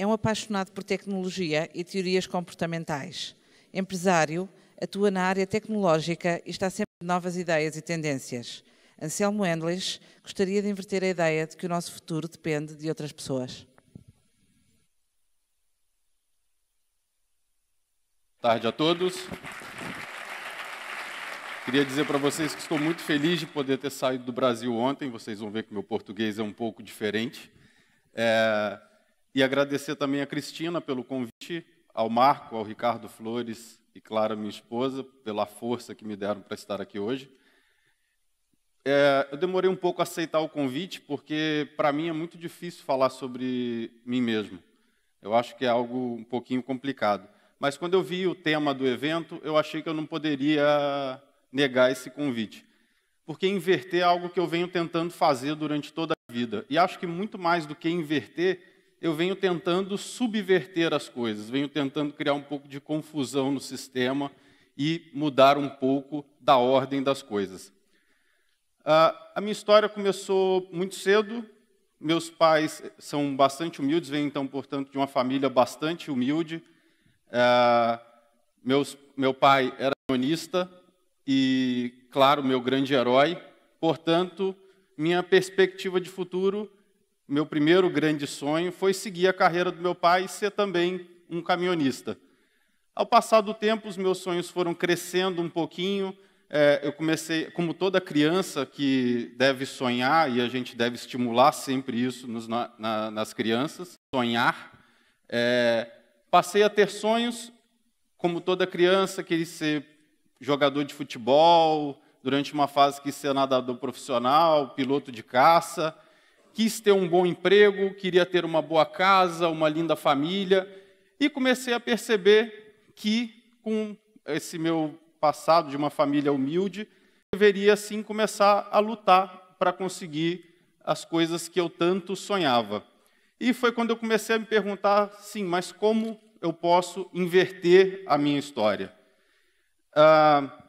É um apaixonado por tecnologia e teorias comportamentais. Empresário, atua na área tecnológica e está sempre de novas ideias e tendências. Anselmo Endles gostaria de inverter a ideia de que o nosso futuro depende de outras pessoas. Boa tarde a todos. Queria dizer para vocês que estou muito feliz de poder ter saído do Brasil ontem. Vocês vão ver que meu português é um pouco diferente. É e agradecer também a Cristina pelo convite, ao Marco, ao Ricardo Flores e, Clara, minha esposa, pela força que me deram para estar aqui hoje. É, eu demorei um pouco a aceitar o convite, porque para mim é muito difícil falar sobre mim mesmo. Eu acho que é algo um pouquinho complicado. Mas quando eu vi o tema do evento, eu achei que eu não poderia negar esse convite. Porque inverter é algo que eu venho tentando fazer durante toda a vida. E acho que muito mais do que inverter, eu venho tentando subverter as coisas, venho tentando criar um pouco de confusão no sistema e mudar um pouco da ordem das coisas. Ah, a minha história começou muito cedo. Meus pais são bastante humildes, vêm então, portanto, de uma família bastante humilde. Ah, meus, meu pai era sionista e, claro, meu grande herói. Portanto, minha perspectiva de futuro meu primeiro grande sonho foi seguir a carreira do meu pai e ser também um caminhonista. Ao passar do tempo, os meus sonhos foram crescendo um pouquinho. É, eu comecei, como toda criança que deve sonhar, e a gente deve estimular sempre isso nos, na, nas crianças, sonhar. É, passei a ter sonhos, como toda criança, quis ser jogador de futebol, durante uma fase que ser nadador profissional, piloto de caça quis ter um bom emprego, queria ter uma boa casa, uma linda família, e comecei a perceber que com esse meu passado de uma família humilde, deveria sim começar a lutar para conseguir as coisas que eu tanto sonhava. E foi quando eu comecei a me perguntar, sim, mas como eu posso inverter a minha história? Ah,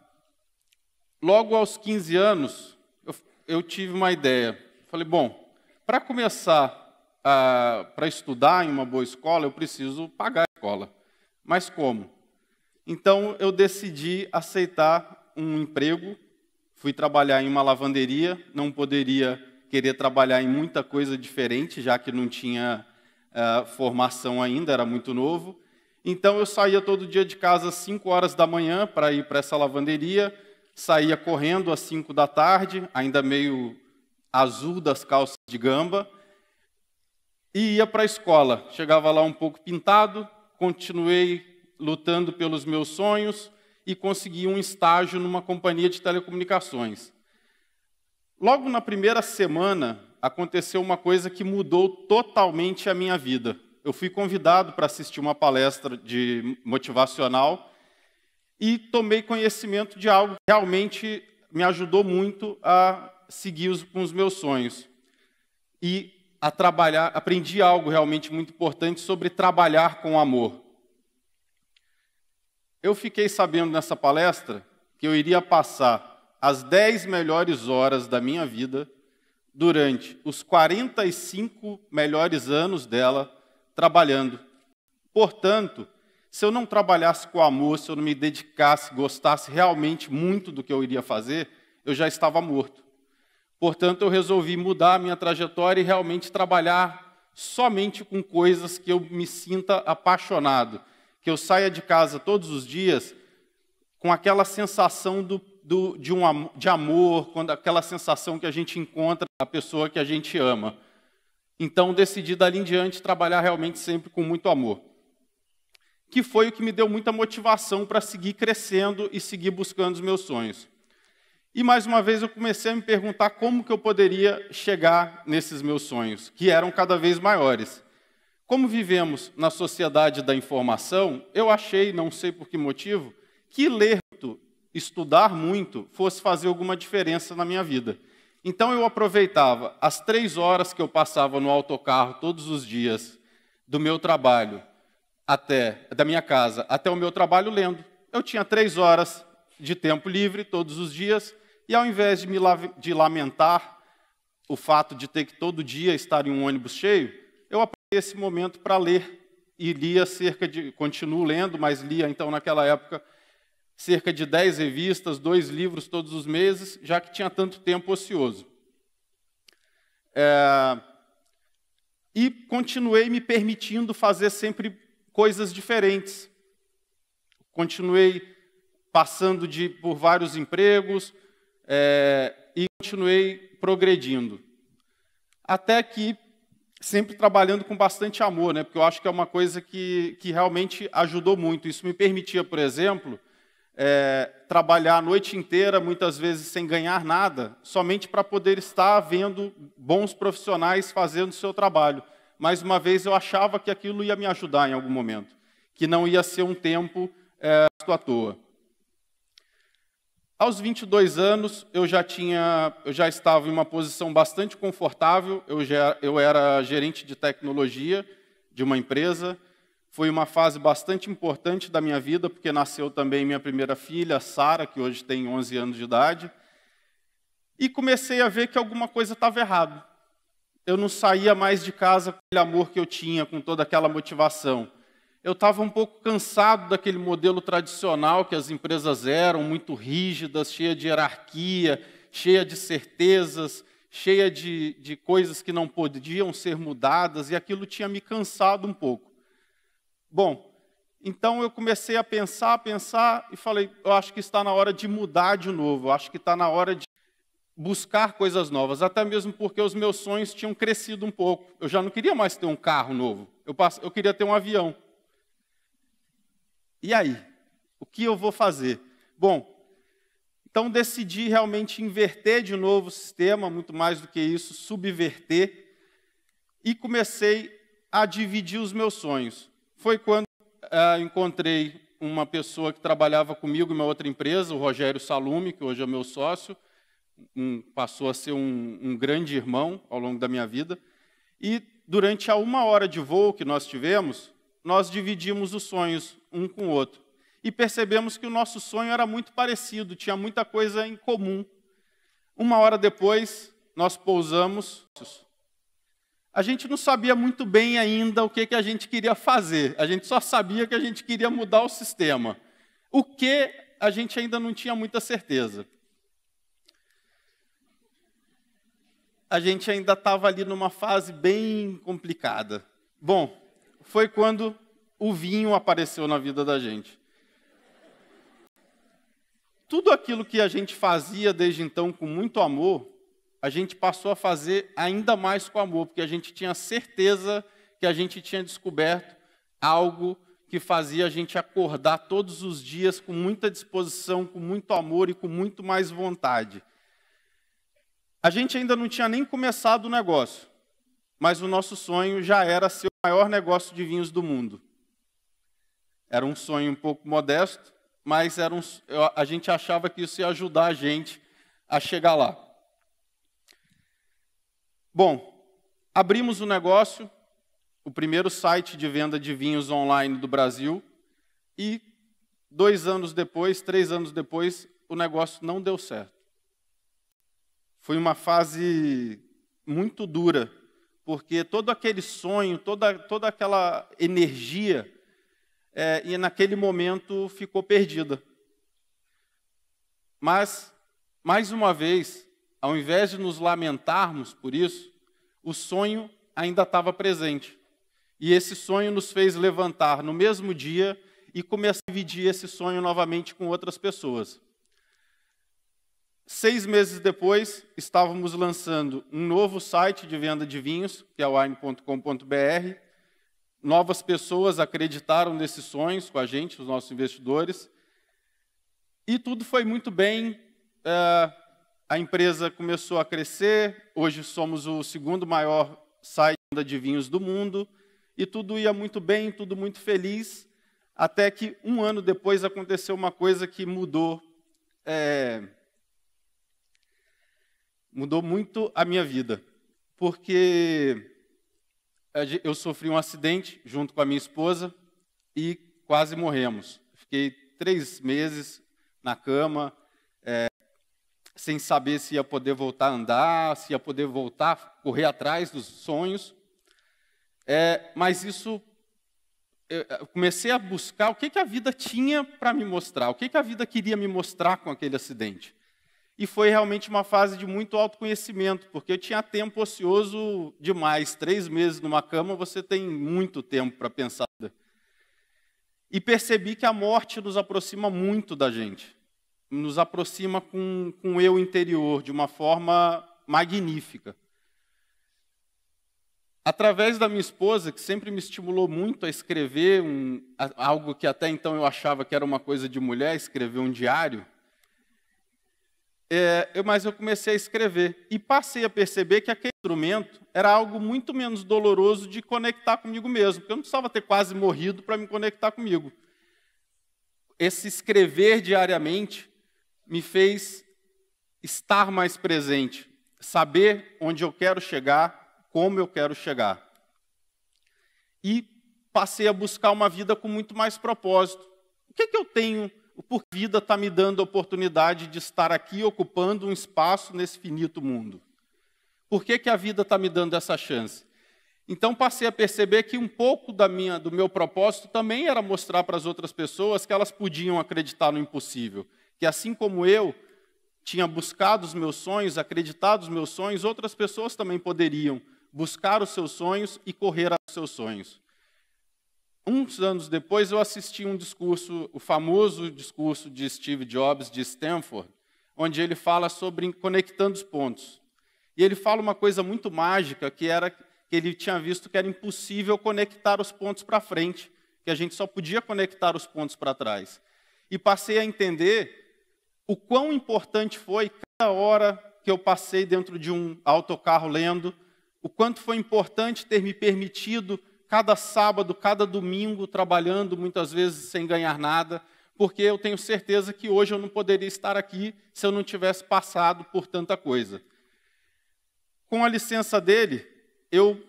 logo aos 15 anos, eu, eu tive uma ideia. Falei, bom, para começar a, para estudar em uma boa escola, eu preciso pagar a escola. Mas como? Então eu decidi aceitar um emprego, fui trabalhar em uma lavanderia, não poderia querer trabalhar em muita coisa diferente, já que não tinha uh, formação ainda, era muito novo. Então eu saía todo dia de casa às 5 horas da manhã para ir para essa lavanderia, saía correndo às 5 da tarde, ainda meio azul das calças de gamba e ia para a escola. Chegava lá um pouco pintado, continuei lutando pelos meus sonhos e consegui um estágio numa companhia de telecomunicações. Logo na primeira semana, aconteceu uma coisa que mudou totalmente a minha vida. Eu fui convidado para assistir uma palestra de motivacional e tomei conhecimento de algo que realmente me ajudou muito a seguir os, com os meus sonhos. E a trabalhar, aprendi algo realmente muito importante sobre trabalhar com amor. Eu fiquei sabendo nessa palestra que eu iria passar as 10 melhores horas da minha vida durante os 45 melhores anos dela trabalhando. Portanto, se eu não trabalhasse com amor, se eu não me dedicasse, gostasse realmente muito do que eu iria fazer, eu já estava morto. Portanto, eu resolvi mudar a minha trajetória e realmente trabalhar somente com coisas que eu me sinta apaixonado, que eu saia de casa todos os dias com aquela sensação do, do, de, um, de amor, quando aquela sensação que a gente encontra a pessoa que a gente ama. Então, decidi dali em diante trabalhar realmente sempre com muito amor. Que foi o que me deu muita motivação para seguir crescendo e seguir buscando os meus sonhos. E mais uma vez eu comecei a me perguntar como que eu poderia chegar nesses meus sonhos, que eram cada vez maiores. Como vivemos na sociedade da informação, eu achei, não sei por que motivo, que ler muito, estudar muito, fosse fazer alguma diferença na minha vida. Então eu aproveitava as três horas que eu passava no autocarro todos os dias do meu trabalho até da minha casa até o meu trabalho lendo. Eu tinha três horas de tempo livre todos os dias e ao invés de me de lamentar o fato de ter que todo dia estar em um ônibus cheio, eu aproveitei esse momento para ler e lia cerca de, continuo lendo, mas lia então naquela época cerca de dez revistas, dois livros todos os meses, já que tinha tanto tempo ocioso. É... E continuei me permitindo fazer sempre coisas diferentes. Continuei passando de, por vários empregos, é, e continuei progredindo. Até que, sempre trabalhando com bastante amor, né? porque eu acho que é uma coisa que, que realmente ajudou muito. Isso me permitia, por exemplo, é, trabalhar a noite inteira, muitas vezes sem ganhar nada, somente para poder estar vendo bons profissionais fazendo o seu trabalho. Mais uma vez, eu achava que aquilo ia me ajudar em algum momento, que não ia ser um tempo é, à toa. Aos 22 anos, eu já tinha, eu já estava em uma posição bastante confortável. Eu já eu era gerente de tecnologia de uma empresa. Foi uma fase bastante importante da minha vida, porque nasceu também minha primeira filha, Sara, que hoje tem 11 anos de idade. E comecei a ver que alguma coisa estava errada. Eu não saía mais de casa com aquele amor que eu tinha, com toda aquela motivação eu estava um pouco cansado daquele modelo tradicional que as empresas eram, muito rígidas, cheia de hierarquia, cheia de certezas, cheia de, de coisas que não podiam ser mudadas, e aquilo tinha me cansado um pouco. Bom, então eu comecei a pensar, a pensar, e falei: eu acho que está na hora de mudar de novo, eu acho que está na hora de buscar coisas novas, até mesmo porque os meus sonhos tinham crescido um pouco. Eu já não queria mais ter um carro novo, eu, passo, eu queria ter um avião. E aí? O que eu vou fazer? Bom, então decidi realmente inverter de novo o sistema, muito mais do que isso, subverter, e comecei a dividir os meus sonhos. Foi quando uh, encontrei uma pessoa que trabalhava comigo em uma outra empresa, o Rogério Salume, que hoje é meu sócio, um, passou a ser um, um grande irmão ao longo da minha vida. E durante a uma hora de voo que nós tivemos, nós dividimos os sonhos um com o outro. E percebemos que o nosso sonho era muito parecido, tinha muita coisa em comum. Uma hora depois, nós pousamos. A gente não sabia muito bem ainda o que, que a gente queria fazer, a gente só sabia que a gente queria mudar o sistema. O que a gente ainda não tinha muita certeza. A gente ainda estava ali numa fase bem complicada. Bom, foi quando o vinho apareceu na vida da gente. Tudo aquilo que a gente fazia desde então com muito amor, a gente passou a fazer ainda mais com amor, porque a gente tinha certeza que a gente tinha descoberto algo que fazia a gente acordar todos os dias com muita disposição, com muito amor e com muito mais vontade. A gente ainda não tinha nem começado o negócio, mas o nosso sonho já era ser o maior negócio de vinhos do mundo. Era um sonho um pouco modesto, mas era um, a gente achava que isso ia ajudar a gente a chegar lá. Bom, abrimos o negócio, o primeiro site de venda de vinhos online do Brasil, e dois anos depois, três anos depois, o negócio não deu certo. Foi uma fase muito dura, porque todo aquele sonho, toda, toda aquela energia é, e naquele momento ficou perdida. Mas, mais uma vez, ao invés de nos lamentarmos por isso, o sonho ainda estava presente. E esse sonho nos fez levantar no mesmo dia e começar a dividir esse sonho novamente com outras pessoas. Seis meses depois, estávamos lançando um novo site de venda de vinhos, que é o wine.com.br, Novas pessoas acreditaram nesses sonhos com a gente, os nossos investidores. E tudo foi muito bem. É, a empresa começou a crescer. Hoje somos o segundo maior site de vinhos do mundo. E tudo ia muito bem, tudo muito feliz. Até que um ano depois aconteceu uma coisa que mudou. É, mudou muito a minha vida. Porque é eu sofri um acidente junto com a minha esposa e quase morremos. Fiquei três meses na cama, é, sem saber se ia poder voltar a andar, se ia poder voltar, a correr atrás dos sonhos. É, mas isso, eu comecei a buscar o que, que a vida tinha para me mostrar, o que, que a vida queria me mostrar com aquele acidente e foi realmente uma fase de muito autoconhecimento, porque eu tinha tempo ocioso demais. Três meses numa cama, você tem muito tempo para pensar. E percebi que a morte nos aproxima muito da gente, nos aproxima com, com o eu interior de uma forma magnífica. Através da minha esposa, que sempre me estimulou muito a escrever um, algo que até então eu achava que era uma coisa de mulher, escrever um diário, é, eu, mas eu comecei a escrever e passei a perceber que aquele instrumento era algo muito menos doloroso de conectar comigo mesmo, porque eu não precisava ter quase morrido para me conectar comigo. Esse escrever diariamente me fez estar mais presente, saber onde eu quero chegar, como eu quero chegar. E passei a buscar uma vida com muito mais propósito. O que, é que eu tenho porque a vida está me dando a oportunidade de estar aqui ocupando um espaço nesse finito mundo. Por que, que a vida está me dando essa chance? Então passei a perceber que um pouco da minha, do meu propósito também era mostrar para as outras pessoas que elas podiam acreditar no impossível, que assim como eu tinha buscado os meus sonhos, acreditado os meus sonhos, outras pessoas também poderiam buscar os seus sonhos e correr aos seus sonhos uns anos depois, eu assisti um discurso, o famoso discurso de Steve Jobs de Stanford, onde ele fala sobre conectando os pontos. E ele fala uma coisa muito mágica, que era que ele tinha visto que era impossível conectar os pontos para frente, que a gente só podia conectar os pontos para trás. E passei a entender o quão importante foi cada hora que eu passei dentro de um autocarro lendo, o quanto foi importante ter me permitido cada sábado, cada domingo, trabalhando, muitas vezes sem ganhar nada, porque eu tenho certeza que hoje eu não poderia estar aqui se eu não tivesse passado por tanta coisa. Com a licença dele, eu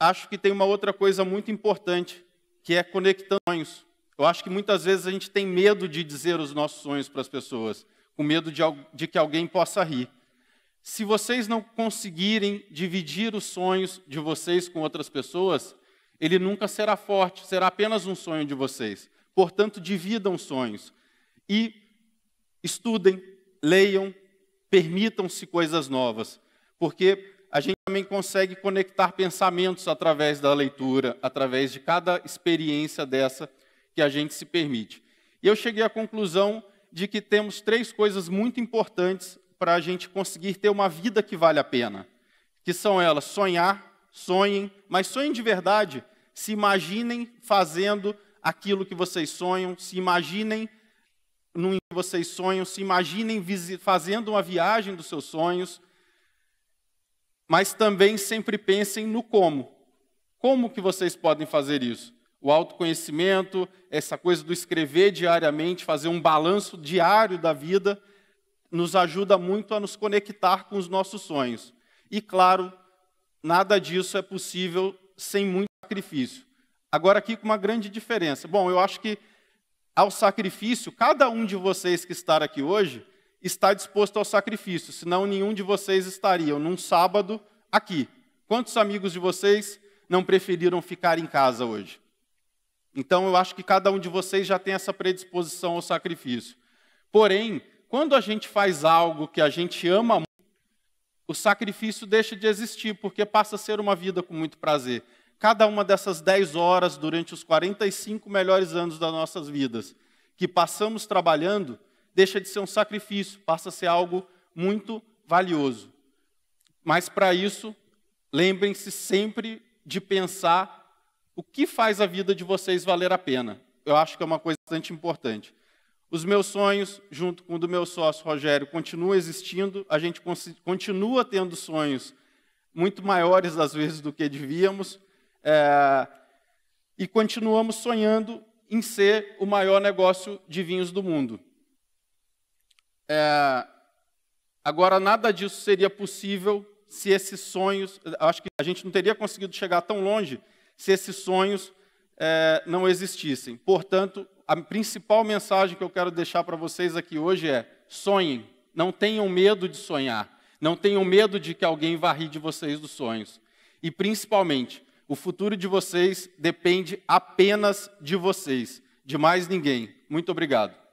acho que tem uma outra coisa muito importante, que é conectando sonhos. Eu acho que muitas vezes a gente tem medo de dizer os nossos sonhos para as pessoas, com medo de, de que alguém possa rir. Se vocês não conseguirem dividir os sonhos de vocês com outras pessoas, ele nunca será forte, será apenas um sonho de vocês. Portanto, dividam sonhos e estudem, leiam, permitam-se coisas novas, porque a gente também consegue conectar pensamentos através da leitura, através de cada experiência dessa que a gente se permite. E eu cheguei à conclusão de que temos três coisas muito importantes para a gente conseguir ter uma vida que vale a pena, que são elas sonhar, sonhem, mas sonhem de verdade, se imaginem fazendo aquilo que vocês sonham, se imaginem no que vocês sonham, se imaginem fazendo uma viagem dos seus sonhos, mas também sempre pensem no como. Como que vocês podem fazer isso? O autoconhecimento, essa coisa do escrever diariamente, fazer um balanço diário da vida, nos ajuda muito a nos conectar com os nossos sonhos. E claro, nada disso é possível sem muito sacrifício. Agora, aqui com uma grande diferença. Bom, eu acho que ao sacrifício, cada um de vocês que está aqui hoje está disposto ao sacrifício, senão nenhum de vocês estaria num sábado aqui. Quantos amigos de vocês não preferiram ficar em casa hoje? Então, eu acho que cada um de vocês já tem essa predisposição ao sacrifício. Porém, quando a gente faz algo que a gente ama muito, o sacrifício deixa de existir, porque passa a ser uma vida com muito prazer cada uma dessas 10 horas durante os 45 melhores anos das nossas vidas que passamos trabalhando, deixa de ser um sacrifício, passa a ser algo muito valioso. Mas para isso, lembrem-se sempre de pensar o que faz a vida de vocês valer a pena. Eu acho que é uma coisa bastante importante. Os meus sonhos, junto com o do meu sócio Rogério, continuam existindo, a gente continua tendo sonhos muito maiores às vezes do que devíamos, é, e continuamos sonhando em ser o maior negócio de vinhos do mundo. É, agora, nada disso seria possível se esses sonhos, acho que a gente não teria conseguido chegar tão longe se esses sonhos é, não existissem. Portanto, a principal mensagem que eu quero deixar para vocês aqui hoje é: sonhem, não tenham medo de sonhar, não tenham medo de que alguém varre de vocês dos sonhos. E principalmente, o futuro de vocês depende apenas de vocês, de mais ninguém. Muito obrigado.